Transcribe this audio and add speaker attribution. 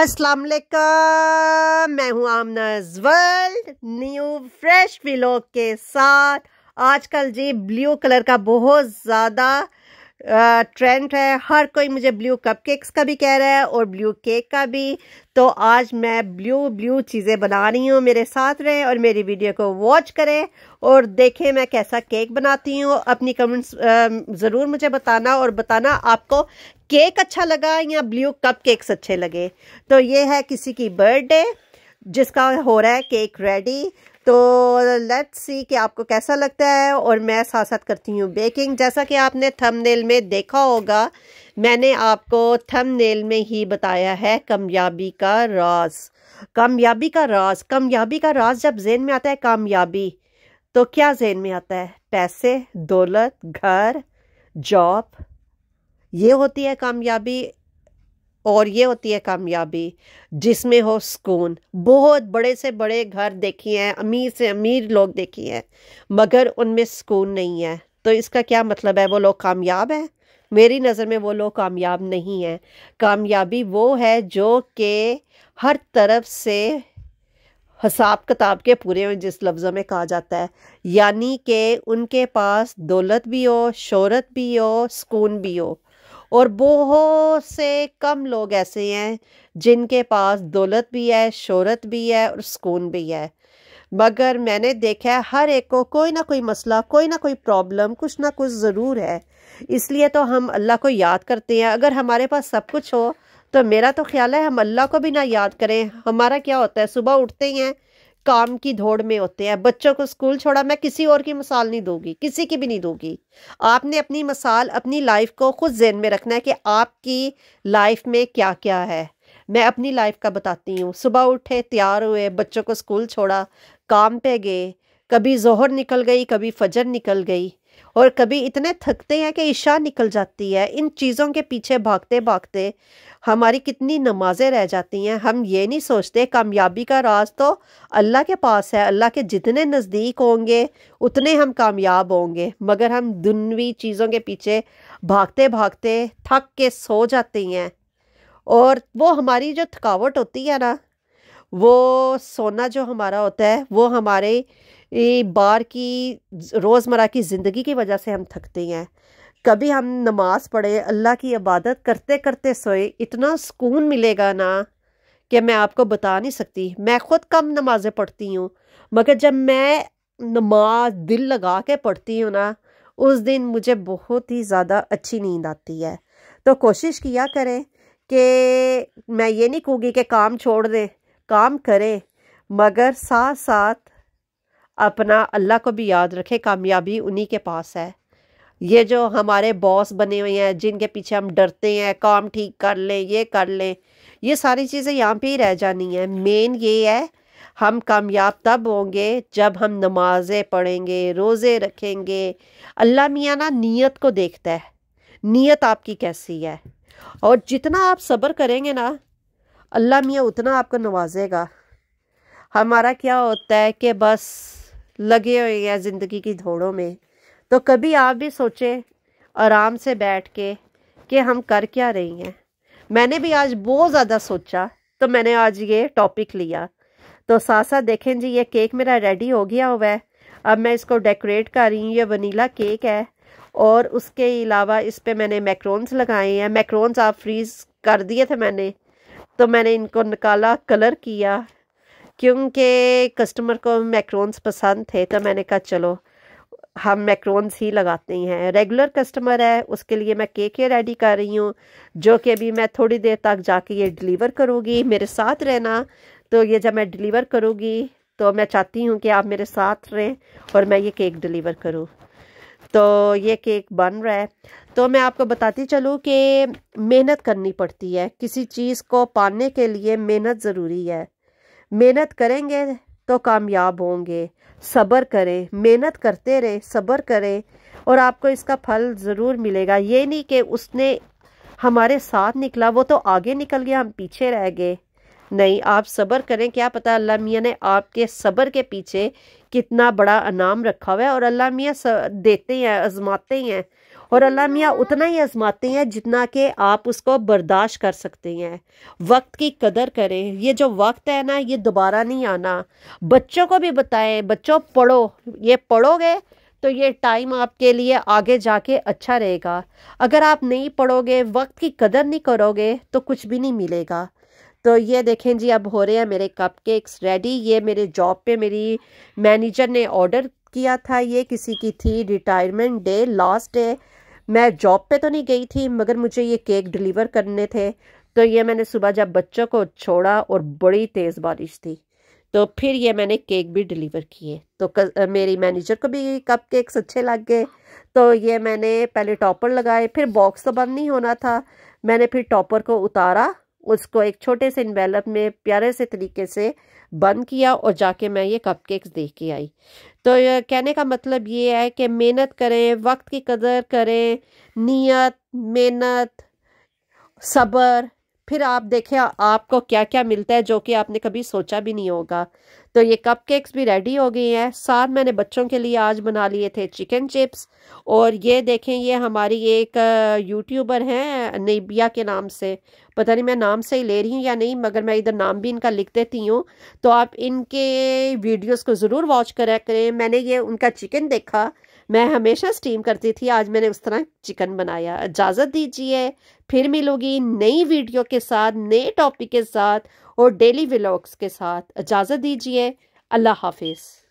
Speaker 1: अस्सलाम वालेकुम मैं हूं आमनाज वर्ल्ड न्यू फ्रेश व्लॉग के साथ आजकल जी ब्लू कलर का बहुत ज़्यादा ट्रेंड है हर कोई मुझे ब्लू कपकेक्स का भी कह रहा है और ब्लू केक का भी तो आज मैं ब्लू ब्लू चीज़ें बना रही हूँ मेरे साथ रहें और मेरी वीडियो को वॉच करें और देखें मैं कैसा केक बनाती हूँ अपनी कमेंट्स ज़रूर मुझे बताना और बताना आपको केक अच्छा लगा या ब्लू कप केक्स अच्छे लगे तो ये है किसी की बर्थडे जिसका हो रहा है केक रेडी तो लेट्स सी कि आपको कैसा लगता है और मैं साथ साथ करती हूँ बेकिंग जैसा कि आपने थंबनेल में देखा होगा मैंने आपको थंबनेल में ही बताया है कामयाबी का राज कामयाबी का राज कामयाबी का राज जब जेन में आता है कामयाबी तो क्या जेन में आता है पैसे दौलत घर जॉब ये होती है कामयाबी और ये होती है कामयाबी जिसमें हो सुकून बहुत बड़े से बड़े घर देखे हैं अमीर से अमीर लोग देखे हैं मगर उनमें सुकून नहीं है तो इसका क्या मतलब है वो लोग कामयाब हैं मेरी नज़र में वो लोग कामयाब नहीं हैं कामयाबी वो है जो कि हर तरफ से हिसाब किताब के पूरे में जिस लफ्ज़ों में कहा जाता है यानी कि उनके पास दौलत भी हो शहरत भी हो सुकून भी हो और बहुत से कम लोग ऐसे हैं जिनके पास दौलत भी है शहरत भी है और सुकून भी है मगर मैंने देखा है हर एक को कोई ना कोई मसला कोई ना कोई प्रॉब्लम कुछ ना कुछ ज़रूर है इसलिए तो हम अल्लाह को याद करते हैं अगर हमारे पास सब कुछ हो तो मेरा तो ख्याल है हम अल्लाह को भी ना याद करें हमारा क्या होता है सुबह उठते ही हैं काम की दौड़ में होते हैं बच्चों को स्कूल छोड़ा मैं किसी और की मिसाल नहीं दूंगी किसी की भी नहीं दूंगी आपने अपनी मिसाल अपनी लाइफ को खुद जहन में रखना है कि आपकी लाइफ में क्या क्या है मैं अपनी लाइफ का बताती हूँ सुबह उठे तैयार हुए बच्चों को स्कूल छोड़ा काम पे गए कभी जोहर निकल गई कभी फजर निकल गई और कभी इतने थकते हैं कि ईशा निकल जाती है इन चीज़ों के पीछे भागते भागते हमारी कितनी नमाजें रह जाती हैं हम ये नहीं सोचते कामयाबी का राज तो अल्लाह के पास है अल्लाह के जितने नज़दीक होंगे उतने हम कामयाब होंगे मगर हम दुनवी चीज़ों के पीछे भागते भागते थक के सो जाते हैं और वो हमारी जो थकावट होती है ना वो सोना जो हमारा होता है वो हमारे ये बार की रोज़मर्रा की ज़िंदगी की वजह से हम थकते हैं कभी हम नमाज़ पढ़े अल्लाह की इबादत करते करते सोए इतना सुकून मिलेगा ना कि मैं आपको बता नहीं सकती मैं ख़ुद कम नमाज़ें पढ़ती हूँ मगर जब मैं नमाज दिल लगा के पढ़ती हूँ ना उस दिन मुझे बहुत ही ज़्यादा अच्छी नींद आती है तो कोशिश किया करें कि मैं ये नहीं कहूँगी कि काम छोड़ दें काम करें मगर साथ साथ अपना अल्लाह को भी याद रखे कामयाबी उन्हीं के पास है ये जो हमारे बॉस बने हुए हैं जिनके पीछे हम डरते हैं काम ठीक कर लें ये कर लें ये सारी चीज़ें यहाँ पे ही रह जानी है मेन ये है हम कामयाब तब होंगे जब हम नमाज़ें पढ़ेंगे रोज़े रखेंगे अल्लाह मियाँ ना नीयत को देखता है नीयत आपकी कैसी है और जितना आप सब्र करेंगे ना अल्लाह मियाँ उतना आपको नवाजेगा हमारा क्या होता है कि बस लगे हुए हैं ज़िंदगी की दौड़ों में तो कभी आप भी सोचें आराम से बैठ के कि हम कर क्या रही हैं मैंने भी आज बहुत ज़्यादा सोचा तो मैंने आज ये टॉपिक लिया तो साथ साथ देखें जी ये केक मेरा रेडी हो गया हुआ है अब मैं इसको डेकोरेट कर रही हूँ ये वनीला केक है और उसके अलावा इस पर मैंने मैक्रोन्स लगाए हैं मैक्रोन्स आप फ्रीज़ कर दिए थे मैंने तो मैंने इनको निकाला कलर किया क्योंकि कस्टमर को मैक्रोन्स पसंद थे तो मैंने कहा चलो हम मैक्रोन्स ही लगाते हैं रेगुलर कस्टमर है उसके लिए मैं केक ही रेडी कर रही हूँ जो कि अभी मैं थोड़ी देर तक जाके ये डिलीवर करूँगी मेरे साथ रहना तो ये जब मैं डिलीवर करूँगी तो मैं चाहती हूँ कि आप मेरे साथ रहें और मैं ये केक डिलीवर करूँ तो ये केक बन रहा है तो मैं आपको बताती चलूँ कि मेहनत करनी पड़ती है किसी चीज़ को पाने के लिए मेहनत ज़रूरी है मेहनत करेंगे तो कामयाब होंगे सब्र करें मेहनत करते रहे सब्र करें और आपको इसका फल ज़रूर मिलेगा ये नहीं कि उसने हमारे साथ निकला वो तो आगे निकल गया हम पीछे रह गए नहीं आप सब्र करें क्या पता अल्लाह मियाँ ने आपके सब्र के पीछे कितना बड़ा अनाम रखा हुआ है और अल्लाह मियाँ देते हैं आजमाते हैं और अल्लाह मियाँ उतना ही आजमाते हैं जितना कि आप उसको बर्दाश्त कर सकते हैं वक्त की कदर करें ये जो वक्त है ना ये दोबारा नहीं आना बच्चों को भी बताएं बच्चों पढ़ो ये पढ़ोगे तो ये टाइम आपके लिए आगे जाके अच्छा रहेगा अगर आप नहीं पढ़ोगे वक्त की कदर नहीं करोगे तो कुछ भी नहीं मिलेगा तो ये देखें जी अब हो रहे हैं मेरे कप केक्स रेडी ये मेरे जॉब पे मेरी मैनेजर ने ऑर्डर किया था ये किसी की थी रिटायरमेंट डे लास्ट डे मैं जॉब पे तो नहीं गई थी मगर मुझे ये केक डिलीवर करने थे तो ये मैंने सुबह जब बच्चों को छोड़ा और बड़ी तेज़ बारिश थी तो फिर ये मैंने केक भी डिलीवर किए तो क, मेरी मैनेजर को भी कप केक्स अच्छे लग गए तो ये मैंने पहले टॉपर लगाए फिर बॉक्स तो बंद नहीं होना था मैंने फिर टॉपर को उतारा उसको एक छोटे से इन्वेलप में प्यारे से तरीके से बंद किया और जाके मैं ये कप केक्स देख के आई तो कहने का मतलब ये है कि मेहनत करें वक्त की कदर करें नियत मेहनत सब्र फिर आप देखें आपको क्या क्या मिलता है जो कि आपने कभी सोचा भी नहीं होगा तो ये कप केक्स भी रेडी हो गई हैं साथ मैंने बच्चों के लिए आज बना लिए थे चिकन चिप्स और ये देखें ये हमारी एक यूट्यूबर हैं नेबिया के नाम से पता नहीं मैं नाम से ही ले रही हूँ या नहीं मगर मैं इधर नाम भी इनका लिख देती हूँ तो आप इनके वीडियोज़ को ज़रूर वॉच करा करें मैंने ये उनका चिकन देखा मैं हमेशा स्टीम करती थी आज मैंने उस तरह चिकन बनाया इजाज़त दीजिए फिर मिलूंगी नई वीडियो के साथ नए टॉपिक के साथ और डेली व्लॉग्स के साथ इजाज़त दीजिए अल्लाह हाफिज़